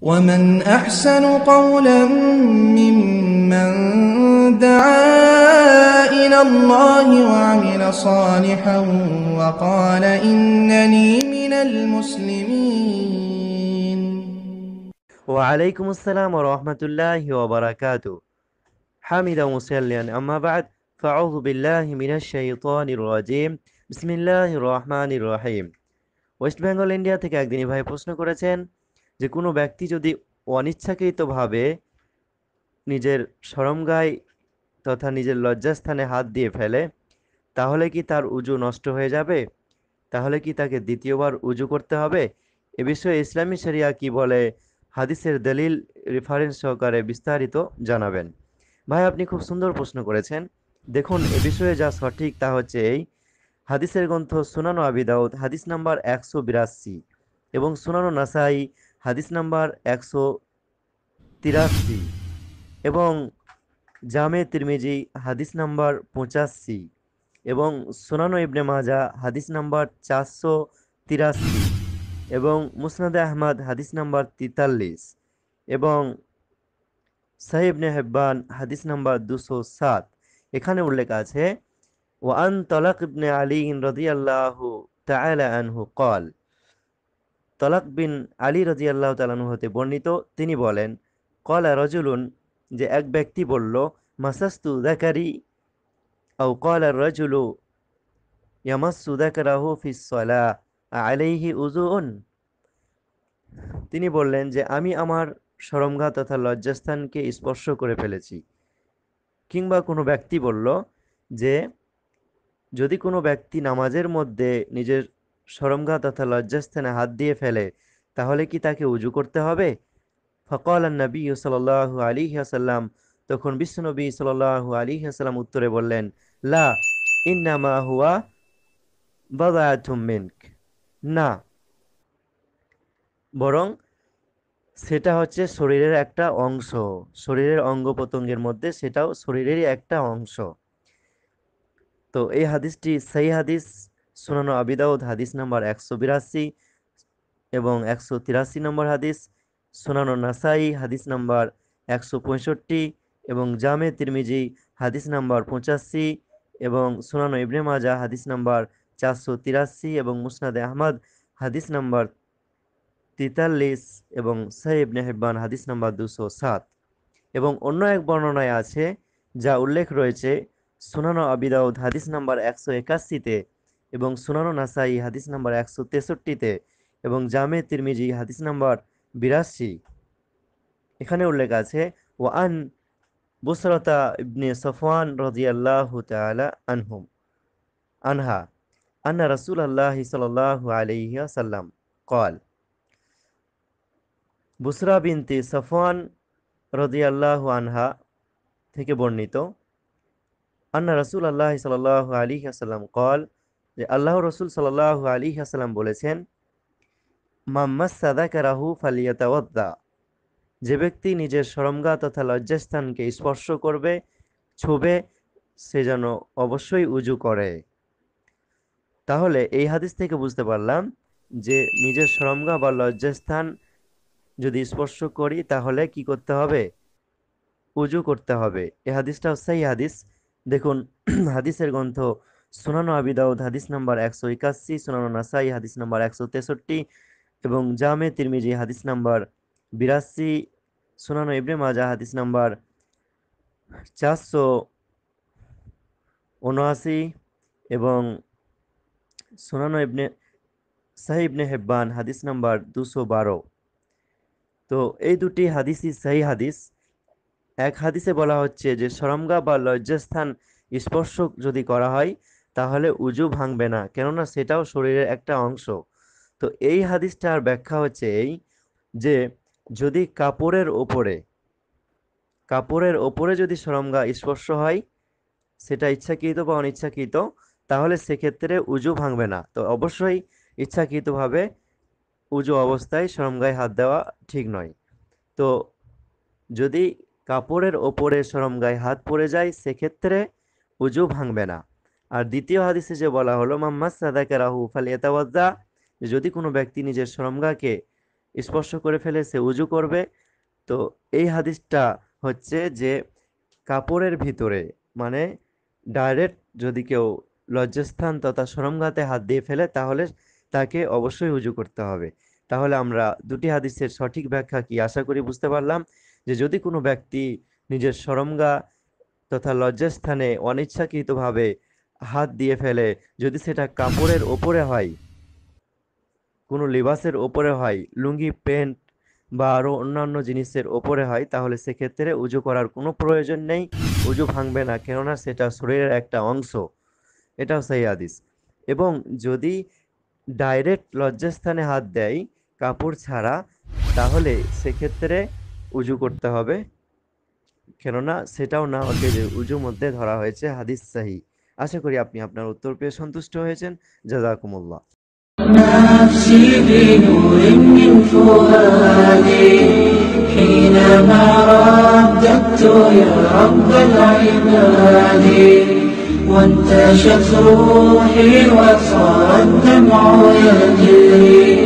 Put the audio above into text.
ومن أحسن قولا ممن دعا إلى الله وعمل صالحا وقال إنني من المسلمين وعليكم السلام ورحمة الله وبركاته حمدا مسليا أما بعد فأعوذ بالله من الشيطان الرجيم بسم الله الرحمن الرحيم West Bengal India থেকে একদিনই ভাই প্রশ্ন করেছেন যে কোনো ব্যক্তি যদি অনিচ্ছাকৃতভাবে নিজের সরমগায় তথা নিজের লজ্জাস্থানে হাত দিয়ে ফেলে তাহলে কি তার উজু নষ্ট হয়ে যাবে তাহলে কি তাকে দ্বিতীয়বার উজু করতে হবে এ বিষয়ে ইসলামী শরিয়া কি বলে হাদিসের দলিল রেফারেন্স সহকারে বিস্তারিত জানাবেন ভাই আপনি খুব সুন্দর প্রশ্ন করেছেন দেখুন এ বিষয়ে যা সঠিক তা হচ্ছে এই হাদিসের গ্রন্থ সুনানো আবিদাউদ হাদিস নাম্বার একশো বিরাশি এবং সুনানো নাসাই হাদিস নাম্বার একশো তিরাশি এবং জামে তিরমিজি হাদিস নাম্বার পঁচাশি এবং সোনানো ইবনে মাজা হাদিস নাম্বার চারশো তিরাশি এবং মুসনাদ আহমদ হাদিস নাম্বার তেতাল্লিশ এবং সাহেবনে হেব্বান হাদিস নাম্বার দুশো সাত এখানে উল্লেখ আছে ওয়ান তলাক ইবনে আলী রদি আল্লাহ তাহু কল তলাক বিন আলী রাজি আল্লাহ তালানু হতে বর্ণিত তিনি বলেন কলা রজুলুন যে এক ব্যক্তি বলল মাসাস্তু দাকারি ও কলা রজুলু ইয়ামাসু দাকারাহু ফিসলা আলাইহি উজুউন তিনি বললেন যে আমি আমার সরমঘা তথা লজ্জাস্থানকে স্পর্শ করে ফেলেছি কিংবা কোনো ব্যক্তি বলল যে যদি কোনো ব্যক্তি নামাজের মধ্যে নিজের সরমগা তথা লজ্জাস্থানে হাত দিয়ে ফেলে তাহলে কি তাকে উজু করতে হবে ফকল নবী সাল্লাহ আলী আসাল্লাম তখন বিশ্বনবী সাল্লাহু আলী আসাল্লাম উত্তরে বললেন লা ইন্নামা হুয়া বাদায়াতুম না বরং সেটা হচ্ছে শরীরের একটা অংশ শরীরের অঙ্গ প্রত্যঙ্গের মধ্যে সেটাও শরীরেরই একটা অংশ তো এই হাদিসটি সেই হাদিস সুনানো আবিদাউদ হাদিস নাম্বার একশো বিরাশি এবং একশো তিরাশি নম্বর হাদিস সুনানো নাসাই হাদিস নাম্বার একশো পঁয়ষট্টি এবং জামে তিরমিজি হাদিস নাম্বার পঁচাশি এবং সুনানো ইবনে মাজা হাদিস নাম্বার চারশো তিরাশি এবং মুসনাদে আহমদ হাদিস নাম্বার তেতাল্লিশ এবং সাহেবনে হেব্বান হাদিস নাম্বার দুশো সাত এবং অন্য এক বর্ণনায় আছে যা উল্লেখ রয়েছে সুনানো আবিদাউদ হাদিস নাম্বার একশো একাশিতে এবং সুনানো নাসাই হাদিস নাম্বার একশো তেষট্টিতে এবং জামে তিরমিজি হাদিস নাম্বার বিরাশি এখানে উল্লেখ আছে ওয়ান বুসরতা ইবনে সফওয়ান রদিয়াল্লাহ তালা আনহুম আনহা আন্না রসুল আল্লাহ সাল্লাহ আলহ্লাম কল বুসরা বিনতি সফওয়ান আল্লাহ আনহা থেকে বর্ণিত আন্না রসুল আল্লাহ সাল আলী আসাল্লাম কল যে আল্লাহ রসুল সাল আলী আসালাম বলেছেন মাম্মাদ কারাহু ফালিয়াতাওয়াদ্দা যে ব্যক্তি নিজের সরমগা তথা লজ্জাস্থানকে স্পর্শ করবে ছুবে সে যেন অবশ্যই উজু করে তাহলে এই হাদিস থেকে বুঝতে পারলাম যে নিজের সরমগা বা লজ্জাস্থান যদি স্পর্শ করি তাহলে কি করতে হবে উজু করতে হবে এ হাদিসটা সেই হাদিস দেখুন হাদিসের গ্রন্থ সোনানো আবিদাউদ হাদিস নাম্বার একশো একাশি সোনানো নাসাই হাদিস নাম্বার একশো তেষট্টি এবং জামে তিরমিজি হাদিস নাম্বার বিরাশি সোনানো ইবনে মাজা হাদিস নাম্বার চারশো উনআশি এবং সোনানো ইবনে সাহি ইবনে হেব্বান হাদিস নাম্বার দুশো বারো তো এই দুটি হাদিসই সাহি হাদিস এক হাদিসে বলা হচ্ছে যে সরমগা বা লজ্জাস্থান স্পর্শ যদি করা হয় তাহলে উজু ভাঙবে না কেননা সেটাও শরীরের একটা অংশ তো এই হাদিসটার ব্যাখ্যা হচ্ছে এই যে যদি কাপড়ের ওপরে কাপড়ের ওপরে যদি সরমগা স্পর্শ হয় সেটা ইচ্ছাকৃত বা অনিচ্ছাকৃত তাহলে সেক্ষেত্রে উজু ভাঙবে না তো অবশ্যই ইচ্ছাকৃতভাবে উজু অবস্থায় সরমগায় হাত দেওয়া ঠিক নয় তো যদি কাপড়ের ওপরে সরমগায় হাত পড়ে যায় সেক্ষেত্রে উজু ভাঙবে না আর দ্বিতীয় হাদিসে যে বলা হলো মাম্মা সাদাকে রাহু ফালে এতাওয়াজা যদি কোনো ব্যক্তি নিজের শ্রমগাকে স্পর্শ করে ফেলে সে উজু করবে তো এই হাদিসটা হচ্ছে যে কাপড়ের ভিতরে মানে ডাইরেক্ট যদি কেউ লজ্জাস্থান তথা শ্রমগাতে হাত দিয়ে ফেলে তাহলে তাকে অবশ্যই উজু করতে হবে তাহলে আমরা দুটি হাদিসের সঠিক ব্যাখ্যা কি আশা করি বুঝতে পারলাম যে যদি কোনো ব্যক্তি নিজের সরমগা তথা লজ্জাস্থানে অনিচ্ছাকৃতভাবে হাত দিয়ে ফেলে যদি সেটা কাপড়ের ওপরে হয় কোনো লিবাসের ওপরে হয় লুঙ্গি প্যান্ট বা আরও অন্যান্য জিনিসের ওপরে হয় তাহলে সেক্ষেত্রে উজু করার কোনো প্রয়োজন নেই উজু ভাঙবে না কেননা সেটা শরীরের একটা অংশ এটাও সেই হাদিস এবং যদি ডাইরেক্ট লজ্জাস্থানে হাত দেয় কাপড় ছাড়া তাহলে সেক্ষেত্রে উজু করতে হবে কেননা সেটাও না হচ্ছে যে উজু মধ্যে ধরা হয়েছে হাদিস সাহি আশা করি আপনি আপনার উত্তর পেয়ে সন্তুষ্ট হয়েছেন জাজাকুমুল্লাহ وانت شفت